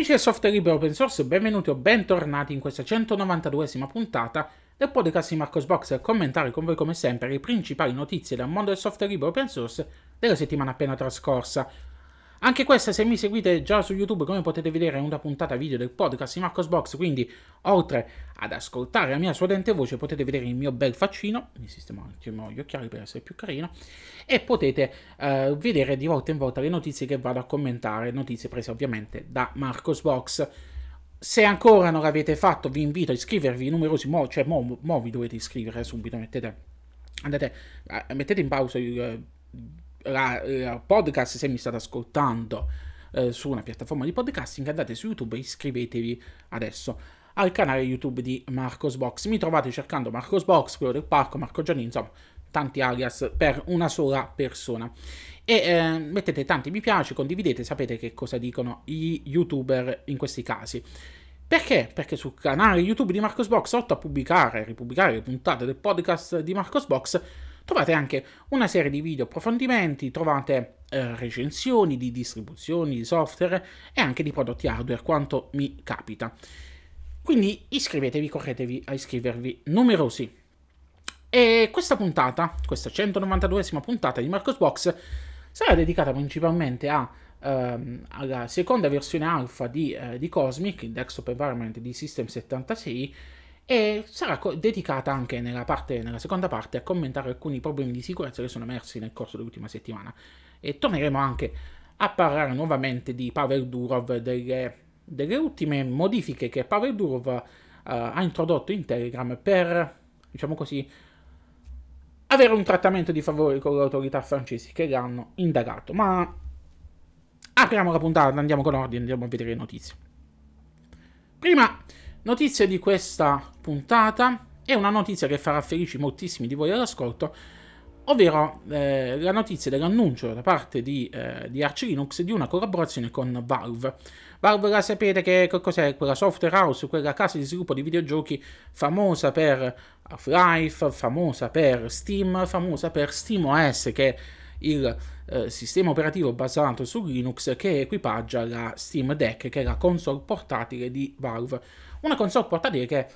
Amici del software libero open source, benvenuti o bentornati in questa 192esima puntata del podcast di Marcos Box a commentare con voi come sempre le principali notizie dal mondo del software libero open source della settimana appena trascorsa. Anche questa, se mi seguite già su YouTube, come potete vedere, è una puntata video del podcast di Marcos Box. quindi oltre ad ascoltare la mia sudente voce potete vedere il mio bel faccino, mi sistemo un attimo gli occhiali per essere più carino, e potete eh, vedere di volta in volta le notizie che vado a commentare, notizie prese ovviamente da Marcos Box. Se ancora non l'avete fatto, vi invito a iscrivervi, numerosi, mo, cioè mo, mo vi dovete iscrivere subito, mettete, andate, eh, mettete in pausa il eh, la, eh, la podcast se mi state ascoltando eh, su una piattaforma di podcasting andate su YouTube e iscrivetevi adesso al canale YouTube di Marcos Box. Mi trovate cercando Marcos Box, quello del parco, Marco Gianni, insomma, tanti alias per una sola persona. E eh, mettete tanti mi piace, condividete, sapete che cosa dicono gli youtuber in questi casi. Perché? Perché sul canale YouTube di Marcos Box ho a pubblicare e ripubblicare le puntate del podcast di Marcos Box trovate anche una serie di video approfondimenti, trovate eh, recensioni di distribuzioni, di software e anche di prodotti hardware quanto mi capita. Quindi iscrivetevi, corretevi a iscrivervi numerosi. E questa puntata, questa 192esima puntata di Marcos Box, sarà dedicata principalmente a ehm, alla seconda versione alfa di, eh, di Cosmic, il desktop environment di System 76, e sarà dedicata anche nella, parte, nella, seconda parte a commentare alcuni problemi di sicurezza che sono emersi nel corso dell'ultima settimana. E torneremo anche a parlare nuovamente di Pavel Durov, delle, delle ultime modifiche che Pavel Durov uh, ha introdotto in Telegram per, diciamo così, avere un trattamento di favore con le autorità francesi che l'hanno indagato. Ma apriamo la puntata, andiamo con ordine, andiamo a vedere le notizie. Prima... Notizia di questa puntata è una notizia che farà felici moltissimi di voi all'ascolto, ovvero eh, la notizia dell'annuncio da parte di, eh, di, Arch Linux di una collaborazione con Valve. Valve la sapete che, che cos'è quella software house, quella casa di sviluppo di videogiochi famosa per Half-Life, famosa per Steam, famosa per SteamOS che è il eh, sistema operativo basato su Linux che equipaggia la Steam Deck che è la console portatile di Valve. Una console portatile che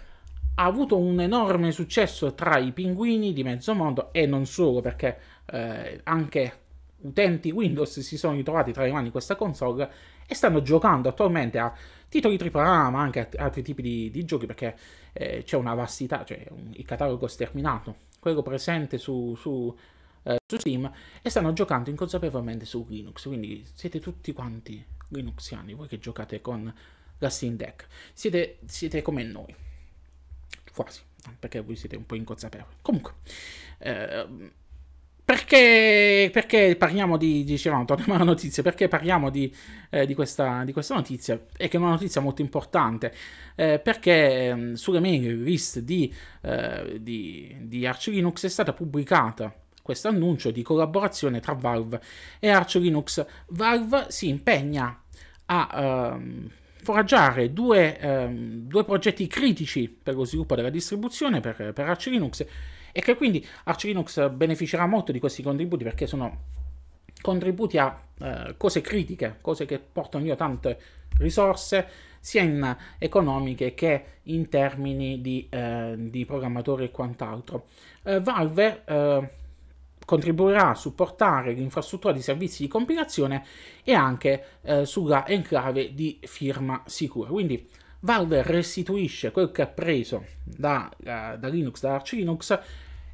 ha avuto un enorme successo tra i pinguini di mezzo mondo e non solo, perché eh, anche utenti Windows si sono ritrovati tra le mani questa console e stanno giocando attualmente a titoli AAA, ma anche a altri tipi di, di giochi, perché eh, c'è una vastità, cioè un, il catalogo sterminato, quello presente su, su, eh, su Steam, e stanno giocando inconsapevolmente su Linux, quindi siete tutti quanti linuxiani, voi che giocate con la Steam Deck. Siete, siete come noi, quasi, perché voi siete un po' inconsapevoli. Comunque, eh, perché, perché, parliamo di, dicevamo, torniamo alla notizia, perché parliamo di, eh, di, questa, di, questa, notizia? È che è una notizia molto importante, eh, perché ehm, sulle mailing list eh, di, di Arch Linux è stata pubblicata questo annuncio di collaborazione tra Valve e Arch Linux. Valve si impegna a, um, foraggiare due, ehm, due, progetti critici per lo sviluppo della distribuzione per, per Arch Linux e che quindi Arch Linux beneficerà molto di questi contributi perché sono contributi a eh, cose critiche, cose che portano io tante risorse sia in economiche che in termini di, eh, di programmatori e quant'altro. Eh, Valve eh, contribuirà a supportare l'infrastruttura di servizi di compilazione e anche eh, sulla enclave di firma sicura. Quindi Valve restituisce quel che ha preso da, da, eh, da Linux, da Arch Linux,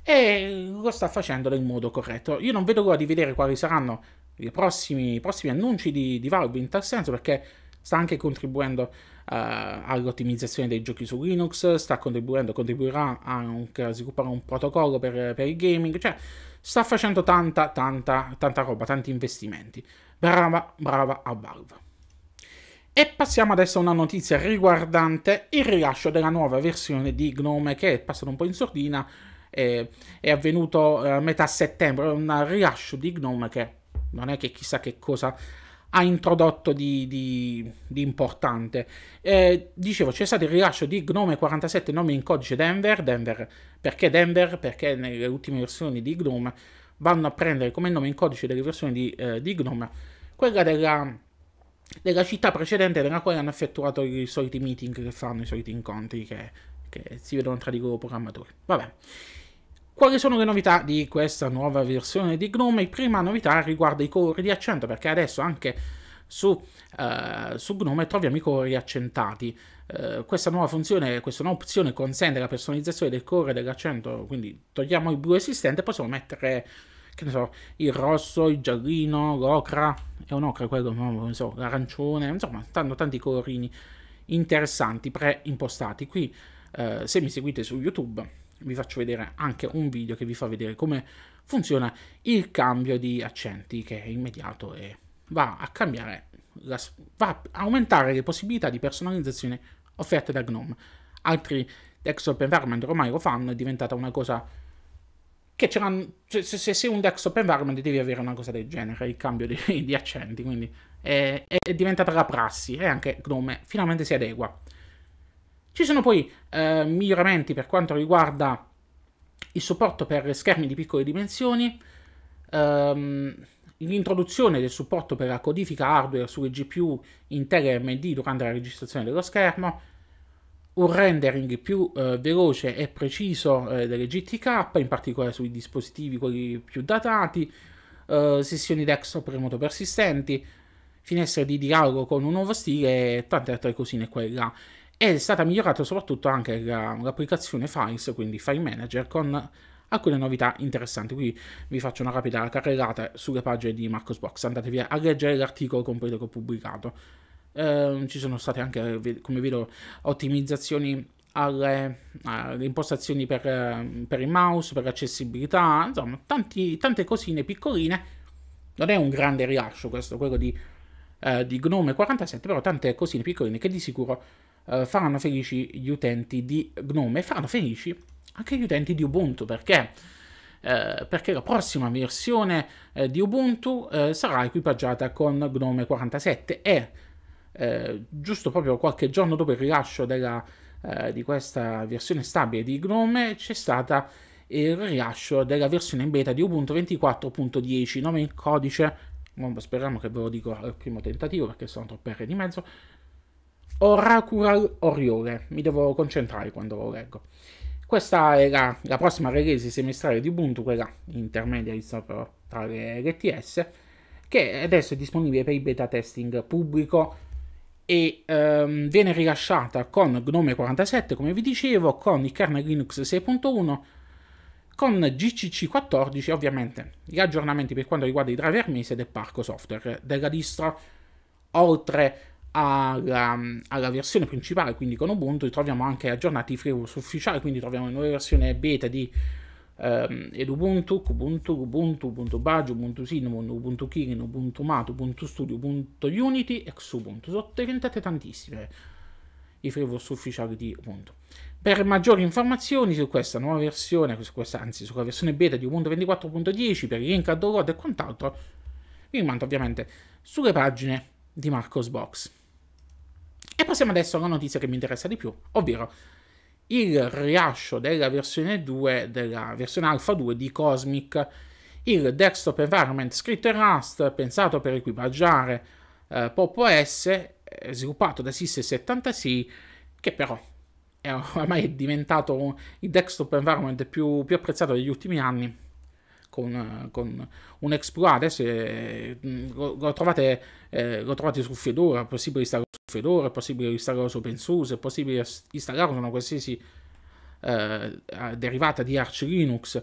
e lo sta facendo nel modo corretto. Io non vedo l'ora di vedere quali saranno i prossimi, i prossimi annunci di, di, Valve in tal senso, perché sta anche contribuendo uh, all'ottimizzazione dei giochi su Linux, sta contribuendo, contribuirà anche a sviluppare un protocollo per, per il gaming, cioè sta facendo tanta, tanta, tanta roba, tanti investimenti. Brava, brava a Valve. E passiamo adesso a una notizia riguardante il rilascio della nuova versione di Gnome che è passata un po' in sordina, è, è avvenuto eh, a metà settembre, un rilascio di Gnome che non è che chissà che cosa ha introdotto di, di, di importante. Eh, dicevo, c'è stato il rilascio di Gnome 47, nome in codice Denver. Denver. Perché Denver? Perché nelle ultime versioni di Gnome vanno a prendere come nome in codice delle versioni di, eh, di Gnome quella della, della, città precedente nella quale hanno effettuato i soliti meeting che fanno, i soliti incontri che, che si vedono tra di loro programmatori. Vabbè. Quali sono le novità di questa nuova versione di Gnome? Prima novità riguarda i colori di accento, perché adesso anche su, eh, su Gnome troviamo i colori accentati. Eh, questa nuova funzione, questa nuova opzione consente la personalizzazione del colore dell'accento, quindi togliamo il blu esistente e possiamo mettere che ne so, il rosso, il giallino, l'ocra, è un ocra quello, non so, l'arancione, insomma, stanno tanti colorini interessanti preimpostati. Qui, eh, se mi seguite su YouTube, vi faccio vedere anche un video che vi fa vedere come funziona il cambio di accenti che è immediato e va a cambiare la, va a aumentare le possibilità di personalizzazione offerte da GNOME altri desktop environment ormai lo fanno è diventata una cosa che ce l'hanno se, se, sei un desktop environment devi avere una cosa del genere il cambio di, di accenti quindi è, è diventata la prassi e anche GNOME finalmente si adegua ci sono poi eh, miglioramenti per quanto riguarda il supporto per schermi di piccole dimensioni, ehm, l'introduzione del supporto per la codifica hardware sulle GPU Intel AMD durante la registrazione dello schermo, un rendering più eh, veloce e preciso eh, delle GTK, in particolare sui dispositivi quelli più datati, eh, sessioni desktop remoto persistenti, finestre di dialogo con un nuovo stile e tante altre cosine qua là è stata migliorata soprattutto anche la, l'applicazione Files, quindi File Manager, con alcune novità interessanti. Qui vi faccio una rapida carrellata sulle pagine di Marcosbox, andatevi a leggere l'articolo completo che ho pubblicato. Eh, ci sono state anche, come vedo, ottimizzazioni alle, alle impostazioni per, per, il mouse, per l'accessibilità, insomma, tanti, tante cosine piccoline. Non è un grande rilascio questo, quello di, eh, di Gnome 47, però tante cosine piccoline che di sicuro eh, faranno felici gli utenti di Gnome e faranno felici anche gli utenti di Ubuntu perché eh, perché la prossima versione eh, di Ubuntu eh, sarà equipaggiata con Gnome 47 e eh, giusto proprio qualche giorno dopo il rilascio della, eh, di questa versione stabile di Gnome c'è stato il rilascio della versione in beta di Ubuntu 24.10 nome in codice speriamo che ve lo dico al primo tentativo perché sono troppo R di mezzo Oracular Oriole, mi devo concentrare quando lo leggo. Questa è la, la prossima release semestrale di Ubuntu, quella intermedia insomma, tra le LTS, che adesso è disponibile per il beta testing pubblico e um, viene rilasciata con Gnome 47, come vi dicevo, con il kernel Linux 6.1, con GCC 14 ovviamente gli aggiornamenti per quanto riguarda i driver mese del parco software della distro, oltre alla, mm, alla, versione principale, quindi con Ubuntu, troviamo anche aggiornati i framework ufficiali, quindi troviamo la nuova versione beta di ehm, Ubuntu, Ubuntu, Ubuntu, Ubuntu Budge, Ubuntu Cinnamon, Ubuntu Kirin, Ubuntu Mate, Ubuntu Studio, Ubuntu Unity e Xubuntu. Sono diventate tantissime i framework ufficiali di Ubuntu. Per maggiori informazioni su questa nuova versione, su questa, anzi sulla versione beta di Ubuntu 24.10, per il link a download e quant'altro, vi rimando ovviamente sulle pagine di Marcos Box. E passiamo adesso alla notizia che mi interessa di più, ovvero il rilascio della versione 2, della versione Alpha 2 di Cosmic, il desktop environment scritto in Rust, pensato per equipaggiare eh, Pop OS, eh, sviluppato da Sys76, che però è ormai diventato il desktop environment più, più, apprezzato degli ultimi anni, con, con un exploit, adesso eh, lo, lo, trovate, eh, lo trovate su Fedora, è possibile installare Fedora, è possibile installarlo su OpenSUSE, è possibile installare una qualsiasi eh, eh, derivata di Arch Linux.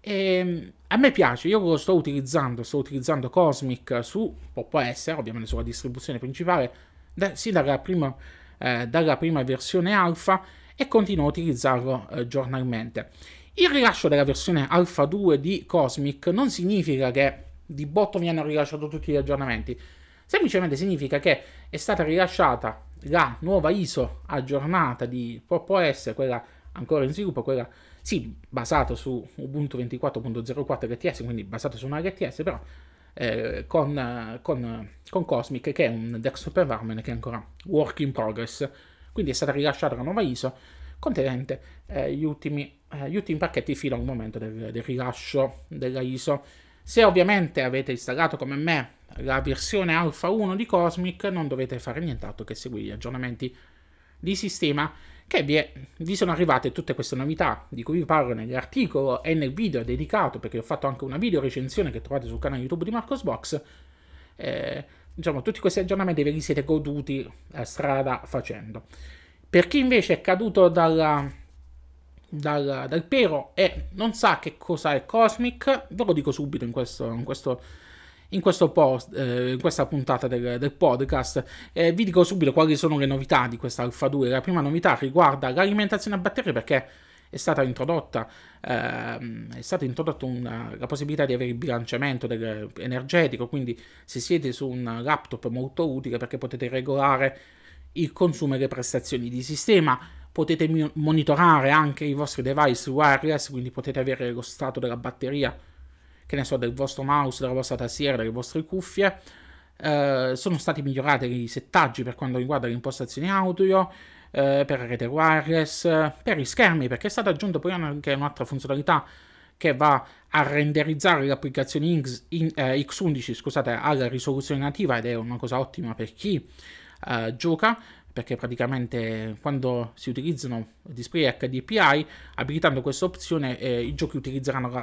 E ehm, a me piace, io lo sto utilizzando, sto utilizzando Cosmic su, può, essere ovviamente sulla distribuzione principale, da, sì dalla prima, eh, dalla prima, versione alfa e continuo a utilizzarlo eh, giornalmente. Il rilascio della versione alfa 2 di Cosmic non significa che di botto mi hanno rilasciato tutti gli aggiornamenti, Semplicemente significa che è stata rilasciata la nuova ISO aggiornata di Pop OS, quella ancora in sviluppo, quella sì, basata su Ubuntu 24.04 LTS, quindi basata su una LTS, però eh, con, con, con, Cosmic, che è un desktop environment che è ancora work in progress. Quindi è stata rilasciata la nuova ISO contenente eh, gli, ultimi, eh, gli, ultimi, pacchetti fino al momento del, del rilascio della ISO. Se ovviamente avete installato come me la versione Alpha 1 di Cosmic non dovete fare nient'altro che seguire gli aggiornamenti di sistema che vi, è, vi, sono arrivate tutte queste novità di cui vi parlo nell'articolo e nel video dedicato perché ho fatto anche una video recensione che trovate sul canale YouTube di Marcosbox eh, diciamo tutti questi aggiornamenti ve li siete goduti eh, strada facendo per chi invece è caduto dalla dal, dal, Pero e non sa che cosa è Cosmic, ve lo dico subito in questo, in questo, in questo post, eh, in questa puntata del, del podcast, eh, vi dico subito quali sono le novità di questa Alpha 2. La prima novità riguarda l'alimentazione a batterie perché è stata introdotta, ehm, è stata introdotta una, la possibilità di avere il bilanciamento del, energetico, quindi se siete su un laptop molto utile perché potete regolare il consumo e le prestazioni di sistema potete monitorare anche i vostri device wireless, quindi potete avere lo stato della batteria, che ne so, del vostro mouse, della vostra tastiera, delle vostre cuffie. Eh, sono stati migliorati i settaggi per quanto riguarda le impostazioni audio, eh, per la rete wireless, per gli schermi, perché è stata aggiunta poi anche un'altra funzionalità che va a renderizzare l'applicazione applicazioni X, in, eh, 11 scusate, alla risoluzione nativa ed è una cosa ottima per chi eh, gioca perché praticamente quando si utilizzano display HDPI, abilitando questa opzione, eh, i giochi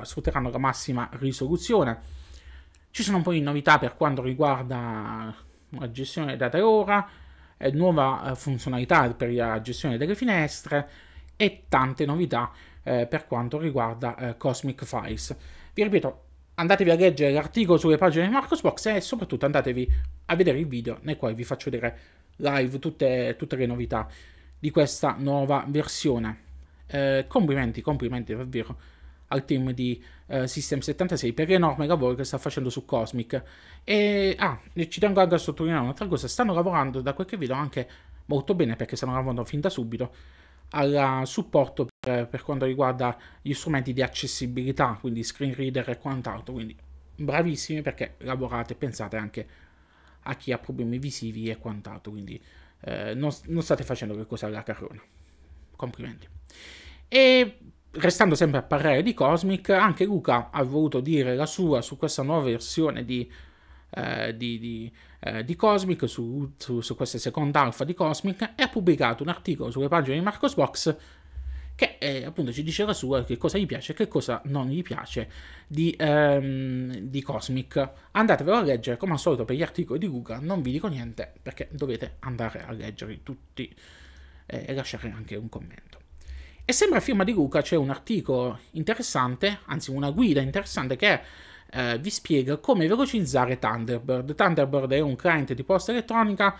sfrutteranno la massima risoluzione. Ci sono poi novità per quanto riguarda la gestione data e ora, eh, nuova eh, funzionalità per la gestione delle finestre e tante novità eh, per quanto riguarda eh, Cosmic Files. Vi ripeto, andatevi a leggere l'articolo sulle pagine di Marcosbox e soprattutto andatevi a vedere il video nel quale vi faccio vedere live tutte, tutte le novità di questa nuova versione. Eh, complimenti, complimenti davvero al team di eh, System76 per l'enorme lavoro che sta facendo su Cosmic. E ah, ci tengo anche a sottolineare un'altra cosa, stanno lavorando da quel che vedo anche molto bene perché stanno lavorando fin da subito al supporto per, per, quanto riguarda gli strumenti di accessibilità, quindi screen reader e quant'altro, quindi bravissimi perché lavorate e pensate anche a a chi ha problemi visivi e quant'altro, quindi eh, non, non, state facendo che cosa alla carrona. Complimenti. E restando sempre a parlare di Cosmic, anche Luca ha voluto dire la sua su questa nuova versione di, eh, di, di, eh, di Cosmic, su, su, su, questa seconda alfa di Cosmic, e ha pubblicato un articolo sulle pagine di Marcosbox che eh, appunto ci dice la sua eh, che cosa gli piace e che cosa non gli piace di, ehm, di Cosmic. Andatevelo a leggere, come al solito per gli articoli di Guga non vi dico niente perché dovete andare a leggerli tutti eh, e lasciare anche un commento. E sempre a firma di Luca c'è un articolo interessante, anzi una guida interessante che eh, vi spiega come velocizzare Thunderbird. Thunderbird è un client di posta elettronica.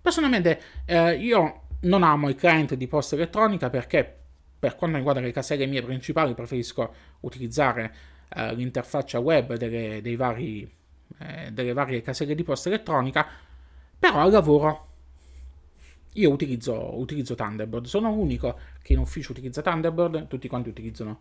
Personalmente eh, io non amo i client di posta elettronica perché per quanto riguarda le caselle mie principali preferisco utilizzare eh, l'interfaccia web delle, dei vari, eh, delle varie caselle di posta elettronica, però al lavoro io utilizzo, utilizzo Thunderbird, sono l'unico che in ufficio utilizza Thunderbird, tutti quanti utilizzano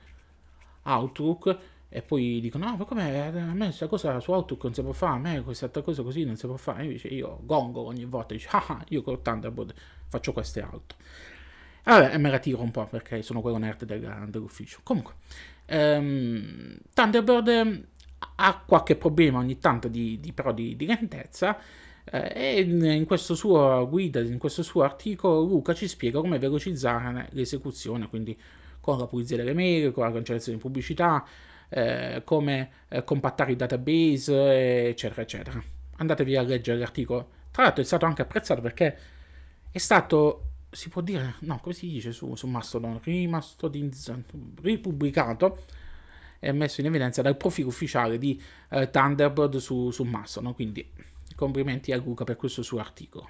Outlook e poi dicono no ah, ma come eh, a me questa cosa su Outlook non si può fare, a me questa cosa così non si può fare, invece io gongo ogni volta, dice ah, ah io con Thunderbird faccio queste altre. Ah, vabbè, eh, me la tiro un po' perché sono quello nerd della, dell'ufficio. Comunque, ehm, Thunderbird ehm, ha qualche problema ogni tanto di, di però di, di lentezza. Eh, e in, in questo suo guida, in questo suo articolo, Luca ci spiega come velocizzare l'esecuzione, quindi con la pulizia delle mail, con la cancellazione di pubblicità, eh, come eh, compattare i database, eccetera, eccetera. Andatevi a leggere l'articolo. Tra l'altro è stato anche apprezzato perché è stato si può dire, no, come si dice su, su Mastodon, ripubblicato e messo in evidenza dal profilo ufficiale di eh, Thunderbird su, su Mastodon, quindi complimenti a Luca per questo suo articolo.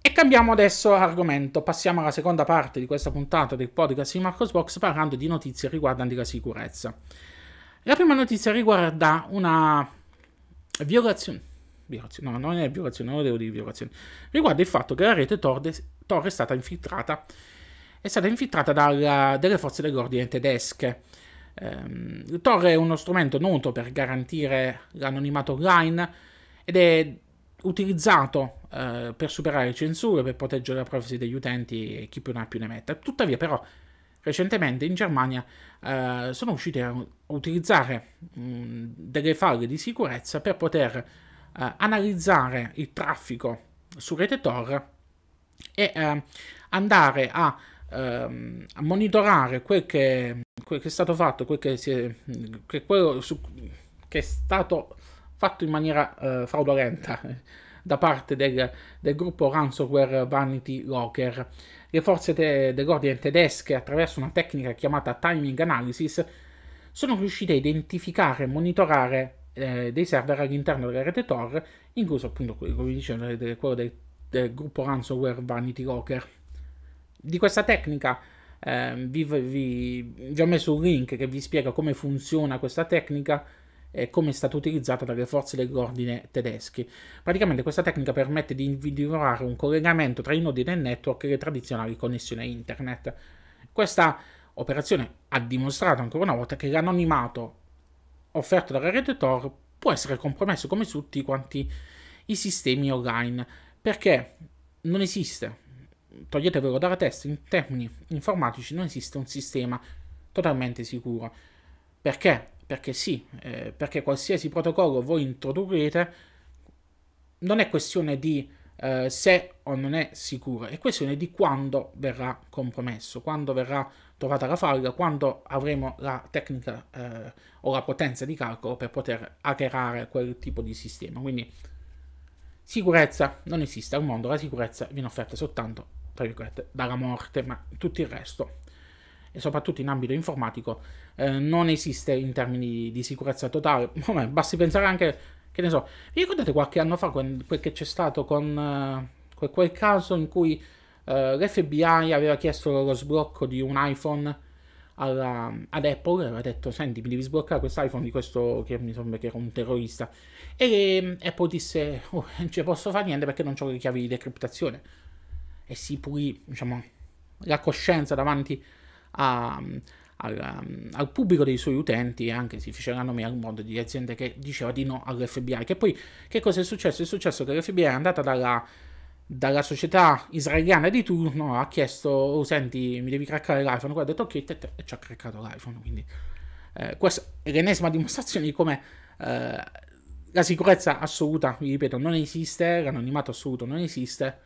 E cambiamo adesso argomento, passiamo alla seconda parte di questa puntata del podcast di Marcos Box parlando di notizie riguardanti la sicurezza. La prima notizia riguarda una violazione violazione, no, non è violazione, non devo dire violazione, riguarda il fatto che la rete Tor, Tor è stata infiltrata, è stata infiltrata dalle forze dell'ordine tedesche. Ehm, Tor è uno strumento noto per garantire l'anonimato online ed è utilizzato eh, per superare le censure, per proteggere la privacy degli utenti e chi più ne ha più ne metta. Tuttavia però recentemente in Germania eh, sono usciti a utilizzare mh, delle falle di sicurezza per poter eh, analizzare il traffico su rete Tor e eh, andare a, ehm, a, monitorare quel che, quel che, è stato fatto, quel che, è, che, su, che è stato fatto in maniera eh, fraudolenta da parte del, del, gruppo ransomware Vanity Locker. Le forze te, dell'ordine tedesche, attraverso una tecnica chiamata timing analysis, sono riuscite a identificare e monitorare eh, dei server all'interno della rete Tor, incluso appunto come dicevo quello del, del gruppo ransomware Vanity Rocker. Di questa tecnica eh, vi, vi, vi, ho messo un link che vi spiega come funziona questa tecnica e come è stata utilizzata dalle forze dell'ordine tedesche. Praticamente questa tecnica permette di individuare un collegamento tra i nodi del network e le tradizionali connessioni a internet. Questa operazione ha dimostrato ancora una volta che l'anonimato offerto dal Redditor può essere compromesso come tutti quanti i sistemi online perché non esiste, toglietevelo dalla testa, in termini informatici non esiste un sistema totalmente sicuro. Perché? Perché sì, eh, perché qualsiasi protocollo voi introdurrete non è questione di eh, se o non è sicuro, è questione di quando verrà compromesso, quando verrà trovata la falla, quando avremo la tecnica eh, o la potenza di calcolo per poter hackerare quel tipo di sistema. Quindi sicurezza non esiste al mondo, la sicurezza viene offerta soltanto, tra virgolette, dalla morte, ma tutto il resto e soprattutto in ambito informatico eh, non esiste in termini di sicurezza totale. basti pensare anche che ne so, vi ricordate qualche anno fa quel, quel che c'è stato con uh, quel, caso in cui uh, eh, l'FBI aveva chiesto lo sblocco di un iPhone alla, ad Apple aveva detto senti mi devi sbloccare quest'iPhone di questo che mi sembra che era un terrorista e eh, Apple disse oh, non ci posso fare niente perché non ho le chiavi di decriptazione e si pulì diciamo la coscienza davanti a, al, ehm, al, pubblico dei suoi utenti, anche si fece la nome al mondo di aziende che diceva di no all'FBI. Che poi che cosa è successo? È successo che l'FBI è andata dalla, dalla società israeliana di turno, ha chiesto, oh, senti, mi devi craccare l'iPhone, guarda, detto ok, e ci ha craccato l'iPhone. Quindi eh, questa è l'ennesima dimostrazione di come... Eh, la sicurezza assoluta, vi ripeto, non esiste, l'anonimato assoluto non esiste,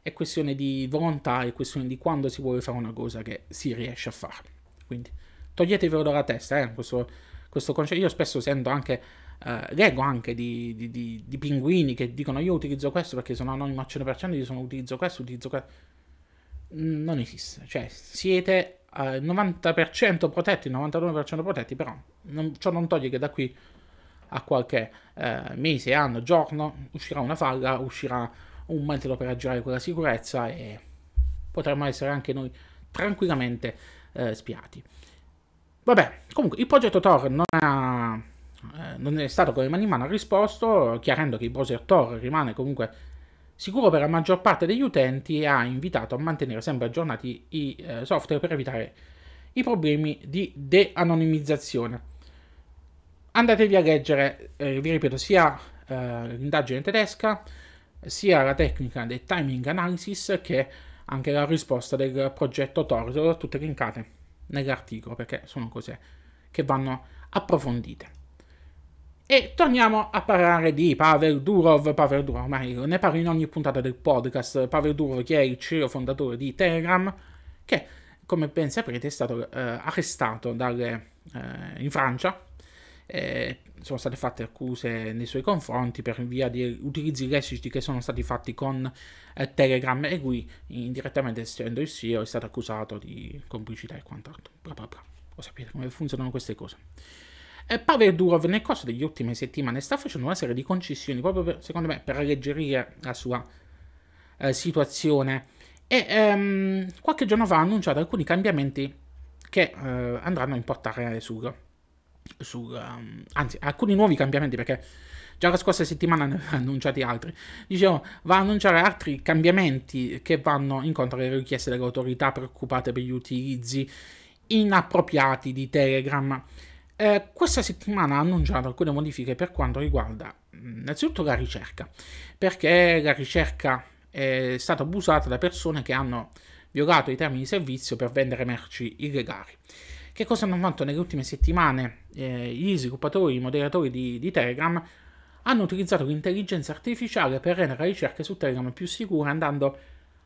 è questione di volontà, è questione di quando si vuole fare una cosa che si riesce a fare quindi toglietevelo dalla testa, eh, questo, questo concetto. Io spesso sento anche, eh, leggo anche di, di, di, di, pinguini che dicono io utilizzo questo perché sono anonimo al 100%, io sono, utilizzo questo, utilizzo questo. Mm, non esiste, cioè siete al eh, 90% protetti, 99% protetti, però non, ciò non toglie che da qui a qualche eh, mese, anno, giorno uscirà una falla, uscirà un metodo per aggirare quella sicurezza e potremmo essere anche noi tranquillamente eh, spiati. Vabbè, comunque il progetto Tor non, ha, eh, non è stato come Maniman ha risposto, chiarendo che il browser Tor rimane comunque sicuro per la maggior parte degli utenti e ha invitato a mantenere sempre aggiornati i eh, software per evitare i problemi di de-anonimizzazione. Andatevi a leggere, eh, vi ripeto, sia eh, l'indagine tedesca, sia la tecnica del timing analysis che anche la risposta del progetto Torridor, tutte linkate nell'articolo perché sono cose che vanno approfondite. E torniamo a parlare di Pavel Durov, Pavel Durov, ormai ne parlo in ogni puntata del podcast, Pavel Durov che è il CEO fondatore di Telegram, che come ben saprete è stato eh, arrestato dalle, eh, in Francia eh, sono state fatte accuse nei suoi confronti per via di utilizzi illeciti che sono stati fatti con eh, Telegram e lui indirettamente essendo il CEO è stato accusato di complicità e quant'altro. Bla bla bla. Lo sapete come funzionano queste cose. E Pavel Durov nel corso degli ultimi settimane sta facendo una serie di concessioni proprio per, secondo me per alleggerire la sua eh, situazione e ehm, qualche giorno fa ha annunciato alcuni cambiamenti che eh, andranno a importare sul su, um, anzi, alcuni nuovi cambiamenti perché già la scorsa settimana ne aveva annunciati altri. Dicevo, va a annunciare altri cambiamenti che vanno incontro alle richieste delle autorità preoccupate per gli utilizzi inappropriati di Telegram. Eh, questa settimana ha annunciato alcune modifiche per quanto riguarda innanzitutto la ricerca, perché la ricerca è stata abusata da persone che hanno violato i termini di servizio per vendere merci illegali che cosa hanno fatto nelle ultime settimane eh, gli sviluppatori, i moderatori di, di, Telegram hanno utilizzato l'intelligenza artificiale per rendere la ricerca su Telegram più sicura andando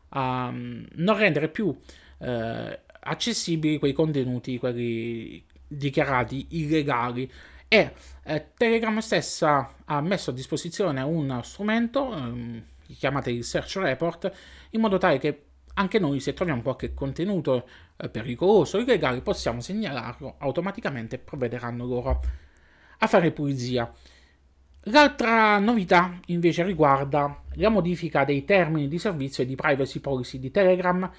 a mm, non rendere più eh, accessibili quei contenuti, quelli dichiarati illegali e eh, Telegram stessa ha messo a disposizione uno strumento, ehm, chiamate il Search Report, in modo tale che anche noi se troviamo qualche contenuto eh, pericoloso, illegale, possiamo segnalarlo, automaticamente e provvederanno loro a fare pulizia. L'altra novità invece riguarda la modifica dei termini di servizio e di privacy policy di Telegram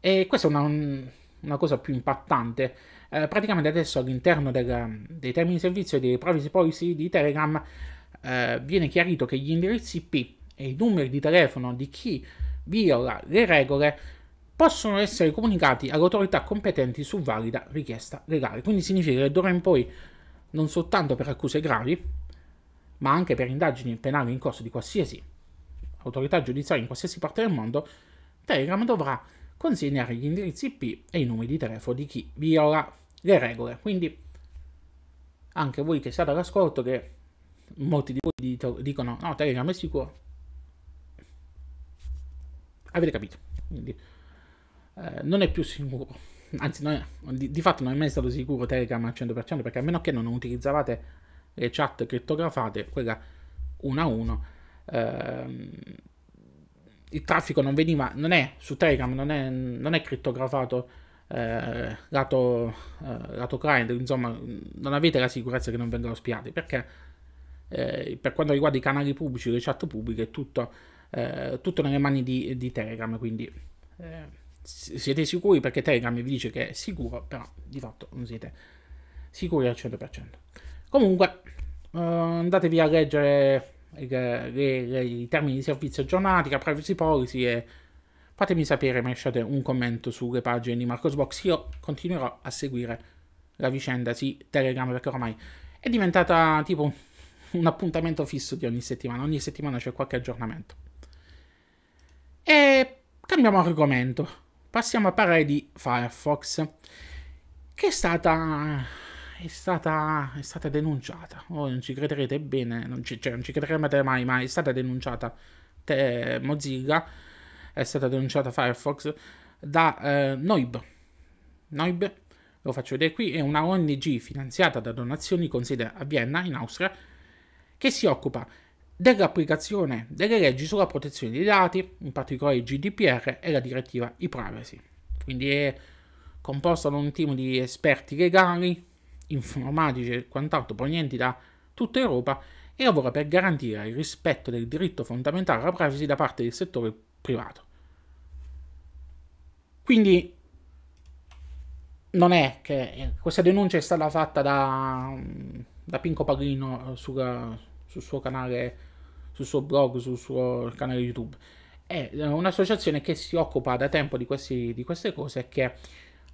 e questa è una, una cosa più impattante. Eh, praticamente adesso all'interno del, dei termini di servizio e dei privacy policy di Telegram eh, viene chiarito che gli indirizzi IP e i numeri di telefono di chi viola le regole possono essere comunicati alle autorità competenti su valida richiesta legale. Quindi significa che d'ora in poi, non soltanto per accuse gravi, ma anche per indagini penali in corso di qualsiasi autorità giudiziaria in qualsiasi parte del mondo, Telegram dovrà consegnare gli indirizzi IP e i numeri di telefono di chi viola le regole. Quindi anche voi che state all'ascolto, che molti di voi dicono no, Telegram è sicuro, Avete capito? Quindi, eh, non è più sicuro, anzi non è, di, di, fatto non è mai stato sicuro Telegram al 100% perché a meno che non utilizzavate le chat crittografate, quella 1 a 1, ehm, il traffico non veniva, non è su Telegram, non è, non è crittografato eh, lato, eh, lato, client, insomma non avete la sicurezza che non vengano spiati perché eh, per quanto riguarda i canali pubblici, le chat pubbliche, è tutto eh, tutto nelle mani di, di Telegram, quindi eh, siete sicuri perché Telegram vi dice che è sicuro, però di fatto non siete sicuri al 100%. Comunque eh, andatevi a leggere le, eh, le, le, i termini di servizio aggiornati, la privacy policy e fatemi sapere, lasciate un commento sulle pagine di Marcosbox, io continuerò a seguire la vicenda sì, Telegram perché ormai è diventata tipo un appuntamento fisso di ogni settimana, ogni settimana c'è qualche aggiornamento. E cambiamo argomento. Passiamo a parlare di Firefox, che è stata, è stata, è stata denunciata. Oh, non ci crederete bene, non ci, cioè, non ci crederete mai, ma è stata denunciata te, Mozilla, è stata denunciata Firefox da eh, Noib. Noib, lo faccio vedere qui, è una ONG finanziata da donazioni con sede a Vienna, in Austria, che si occupa dell'applicazione delle leggi sulla protezione dei dati, in particolare il GDPR e la direttiva e-privacy. Quindi è composta da un team di esperti legali, informatici e quant'altro provenienti da tutta Europa e lavora per garantire il rispetto del diritto fondamentale alla privacy da parte del settore privato. Quindi non è che eh, questa denuncia è stata fatta da, mm, da Pinco Paglino sulla sul suo canale, sul suo blog, sul suo canale YouTube. È un'associazione che si occupa da tempo di, questi, di queste cose e che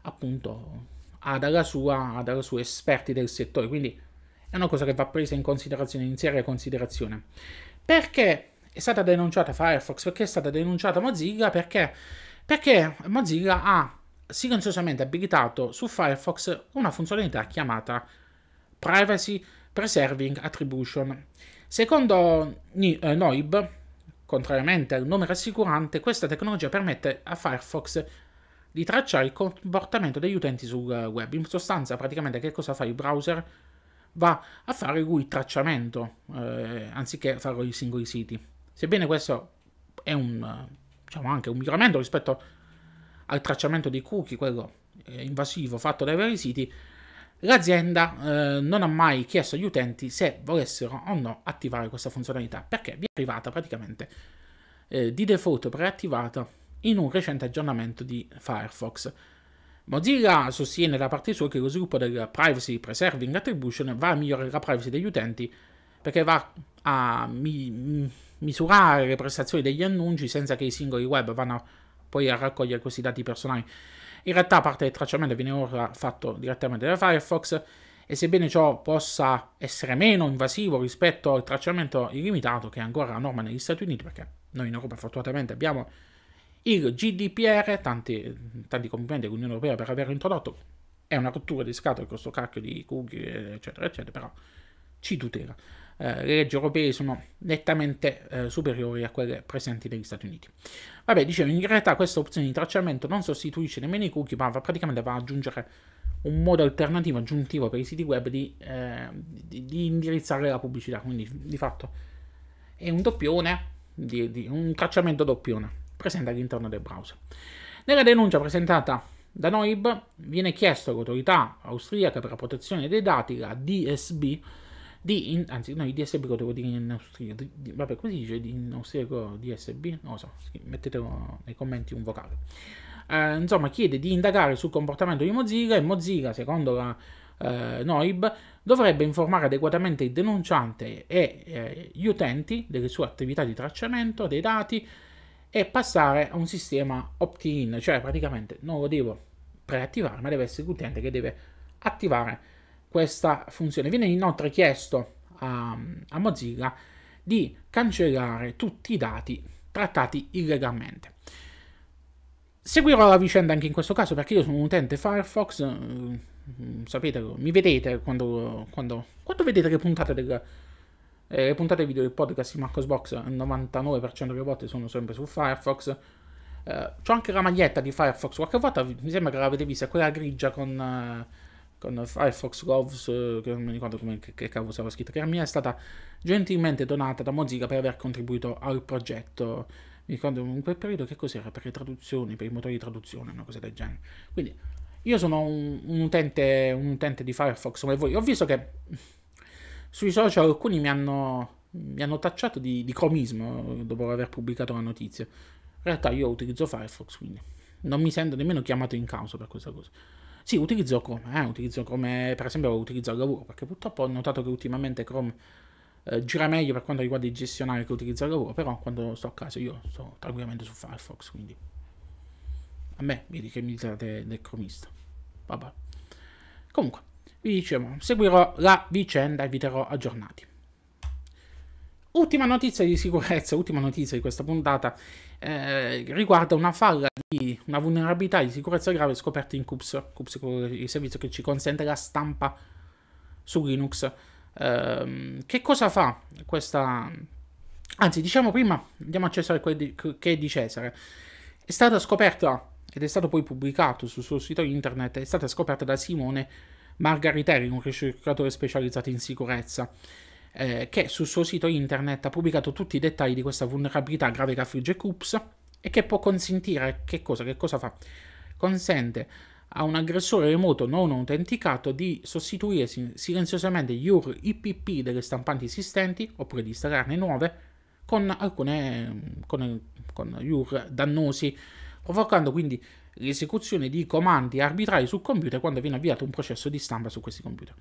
appunto ha dalla, sua, ha dalla sua esperti del settore, quindi è una cosa che va presa in considerazione, in seria considerazione. Perché è stata denunciata Firefox? Perché è stata denunciata Mozilla? Perché, perché Mozilla ha silenziosamente abilitato su Firefox una funzionalità chiamata Privacy Preserving Attribution. Secondo eh, Noib, contrariamente al nome rassicurante, questa tecnologia permette a Firefox di tracciare il comportamento degli utenti sul eh, web. In sostanza, praticamente che cosa fa il browser? Va a fare lui il tracciamento, eh, anziché farlo i singoli siti. Sebbene questo è un, eh, diciamo anche un miglioramento rispetto al tracciamento dei cookie, quello invasivo fatto dai vari siti, L'azienda eh, non ha mai chiesto agli utenti se volessero o no attivare questa funzionalità, perché vi è arrivata praticamente eh, di default preattivata in un recente aggiornamento di Firefox. Mozilla sostiene da parte sua che lo sviluppo del Privacy Preserving Attribution va a migliorare la privacy degli utenti perché va a mi misurare le prestazioni degli annunci senza che i singoli web vanno poi a raccogliere questi dati personali. In realtà parte del tracciamento viene ora fatto direttamente da Firefox e sebbene ciò possa essere meno invasivo rispetto al tracciamento illimitato che è ancora la norma negli Stati Uniti, perché noi in Europa fortunatamente abbiamo il GDPR, tanti, tanti complimenti all'Unione Europea per averlo introdotto, è una rottura di scatole con questo cacchio di cookie, eccetera, eccetera, però ci tutela. Eh, le leggi europee sono nettamente eh, superiori a quelle presenti negli Stati Uniti. Vabbè, dicevo, in realtà questa opzione di tracciamento non sostituisce nemmeno i cookie, ma va, praticamente va ad aggiungere un modo alternativo, aggiuntivo per i siti web di, eh, di, di, indirizzare la pubblicità. Quindi di fatto è un doppione, di, un tracciamento doppione presente all'interno del browser. Nella denuncia presentata da Noib viene chiesto all'autorità austriaca per la protezione dei dati, la DSB, di, in, anzi no, i DSB devo dire in austriaco, di, vabbè come si dice in austriaco DSB? Non lo so, mettete nei commenti un vocale. Eh, insomma chiede di indagare sul comportamento di Mozilla e Mozilla secondo la eh, Noib dovrebbe informare adeguatamente il denunciante e eh, gli utenti delle sue attività di tracciamento dei dati e passare a un sistema opt-in, cioè praticamente non lo devo preattivare ma deve essere l'utente che deve attivare questa funzione. Viene inoltre chiesto a, a Mozilla di cancellare tutti i dati trattati illegalmente. Seguirò la vicenda anche in questo caso perché io sono un utente Firefox, eh, mm, sapete, mi vedete quando, quando, quando vedete le puntate, del, eh, le puntate video del podcast di Marcosbox, il 99% delle volte sono sempre su Firefox. Eh, ho anche la maglietta di Firefox, qualche volta mi sembra che l'avete vista, quella grigia con... Eh, con Firefox Groves, eh, che non mi ricordo come, che, che cavolo stava scritto, che era mia, è stata gentilmente donata da Mozilla per aver contribuito al progetto. Mi ricordo in quel periodo che cos'era, per le traduzioni, per i motori di traduzione, una cosa del genere. Quindi io sono un, un, utente, un utente di Firefox come voi. Ho visto che sui social alcuni mi hanno mi hanno tacciato di, di cromismo dopo aver pubblicato la notizia. In realtà io utilizzo Firefox, quindi non mi sento nemmeno chiamato in causa per questa cosa. Sì, utilizzo Chrome, eh, utilizzo Chrome, per esempio utilizzo il lavoro, perché purtroppo ho notato che ultimamente Chrome eh, gira meglio per quanto riguarda il gestionario che utilizzo il lavoro, però quando sto a casa io sto tranquillamente su Firefox, quindi a me vedi che mi date del cromista. Vabbè. Comunque, vi dicevo, seguirò la vicenda e vi terrò aggiornati. Ultima notizia di sicurezza, ultima notizia di questa puntata, eh, riguarda una falla di una vulnerabilità di sicurezza grave scoperta in Cups, Cups il servizio che ci consente la stampa su Linux. Eh, che cosa fa questa... Anzi, diciamo prima, andiamo a Cesare che è di Cesare. È stata scoperta, ed è stato poi pubblicato sul suo sito internet, è stata scoperta da Simone Margariteri, un ricercatore specializzato in sicurezza eh, che sul suo sito internet ha pubblicato tutti i dettagli di questa vulnerabilità grave che affligge Coops e che può consentire, che cosa, che cosa fa? Consente a un aggressore remoto non autenticato di sostituire silenziosamente gli URL IPP delle stampanti esistenti, oppure di installarne nuove, con alcune con, con URL dannosi, provocando quindi l'esecuzione di comandi arbitrari sul computer quando viene avviato un processo di stampa su questi computer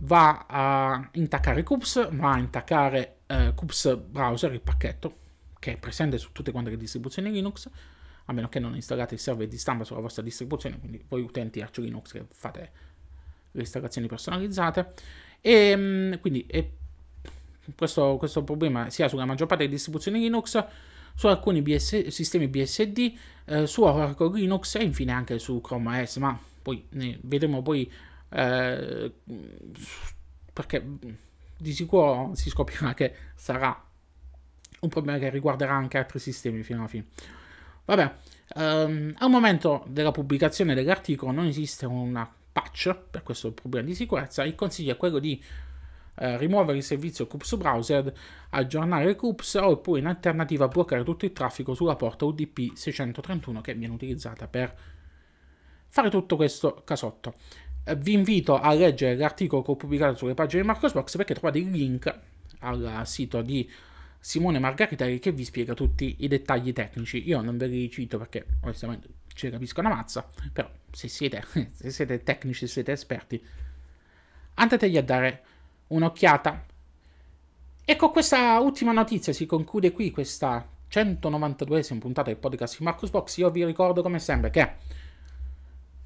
va a intaccare Kube's, va a intaccare eh, Kube's Browser, il pacchetto, che è presente su tutte quante le distribuzioni Linux, a meno che non installate il server di stampa sulla vostra distribuzione, quindi voi utenti Arch Linux che fate le installazioni personalizzate. E ehm, quindi e questo, questo problema sia sulla maggior parte delle distribuzioni Linux, su alcuni BS, sistemi BSD, eh, su Oracle Linux e infine anche su Chrome OS, ma poi ne vedremo poi eh, perché di sicuro si scoprirà che sarà un problema che riguarderà anche altri sistemi fino alla fine. Vabbè, ehm, al momento della pubblicazione dell'articolo non esiste una patch per questo problema di sicurezza, il consiglio è quello di eh, rimuovere il servizio Cups Browser, aggiornare Cups oppure in alternativa bloccare tutto il traffico sulla porta UDP 631 che viene utilizzata per fare tutto questo casotto. Eh, vi invito a leggere l'articolo che ho pubblicato sulle pagine di Marcosbox perché trovate il link al sito di Simone Margaritari che vi spiega tutti i dettagli tecnici. Io non ve li cito perché onestamente ce ne capisco una mazza, però se siete, se siete tecnici, se siete esperti, andategli a dare un'occhiata. E con questa ultima notizia si conclude qui questa 192esima puntata del podcast di Marcosbox. Io vi ricordo come sempre che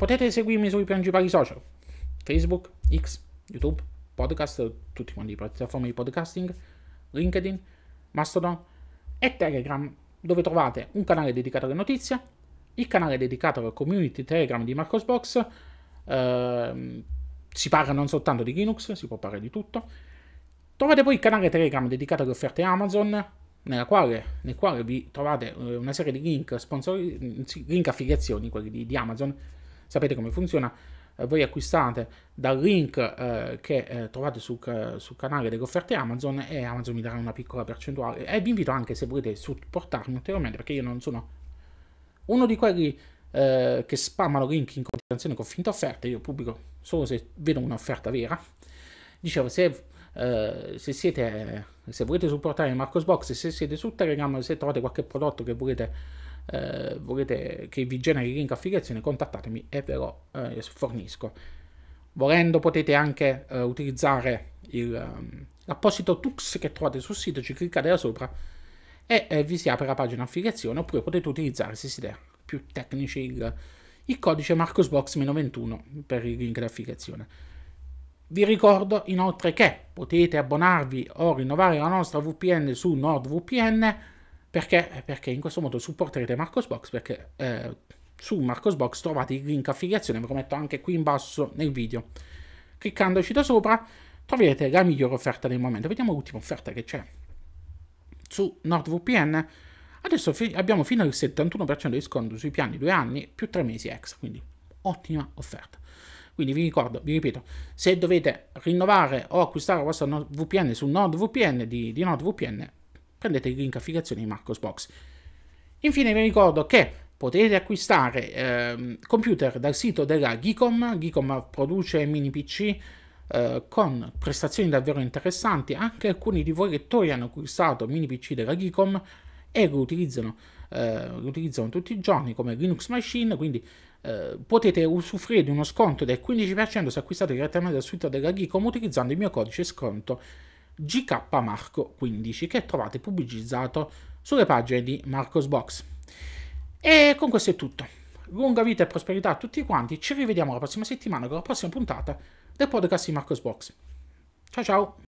Potete seguirmi sui principali social, Facebook, X, YouTube, podcast, tutti quanti i piattaforme di podcasting, LinkedIn, Mastodon e Telegram, dove trovate un canale dedicato alle notizie, il canale dedicato alla community Telegram di Marcosbox, ehm, si parla non soltanto di Linux, si può parlare di tutto. Trovate poi il canale Telegram dedicato alle offerte Amazon, quale, nel quale vi trovate eh, una serie di link, sponsor, mm, link affiliazioni, quelli di, di Amazon, sapete come funziona, eh, voi acquistate dal link eh, che eh, trovate sul, eh, sul, canale delle offerte Amazon e Amazon mi darà una piccola percentuale e vi invito anche se volete supportarmi ulteriormente perché io non sono uno di quelli eh, che spammano link in continuazione con finte offerte io pubblico solo se vedo un'offerta vera dicevo se, eh, se siete se volete supportare Marcosbox se siete su Telegram se trovate qualche prodotto che volete eh, volete che vi generi il link affiliazione, contattatemi e ve lo eh, fornisco. Volendo potete anche eh, utilizzare il, um, l'apposito Tux che trovate sul sito, ci cliccate da sopra e eh, vi si apre la pagina affiliazione, oppure potete utilizzare, se siete più tecnici, il, il codice MarcosBox-21 per il link di affiliazione. Vi ricordo inoltre che potete abbonarvi o rinnovare la nostra VPN su NordVPN perché? Eh, perché in questo modo supporterete Marcosbox perché eh, su Marcosbox trovate il link affiliazione, ve lo metto anche qui in basso nel video. Cliccandoci da sopra troverete la migliore offerta del momento. Vediamo l'ultima offerta che c'è su NordVPN. Adesso fi abbiamo fino al 71% di sconto sui piani 2 anni più 3 mesi extra, quindi ottima offerta. Quindi vi ricordo, vi ripeto, se dovete rinnovare o acquistare la vostra VPN su NordVPN di, di NordVPN, prendete il link affiliazione di Marcosbox. Infine vi ricordo che potete acquistare eh, computer dal sito della Gicom, Gicom produce mini PC eh, con prestazioni davvero interessanti, anche alcuni di voi lettori hanno acquistato mini PC della Gicom e lo utilizzano, eh, lo utilizzano tutti i giorni come Linux Machine, quindi eh, potete usufruire di uno sconto del 15% se acquistate direttamente dal sito della Gicom utilizzando il mio codice sconto GK Marco 15 che trovate pubblicizzato sulle pagine di Marcos Box. E con questo è tutto. Lunga vita e prosperità a tutti quanti, ci rivediamo la prossima settimana con la prossima puntata del podcast di Marcos Box. Ciao ciao!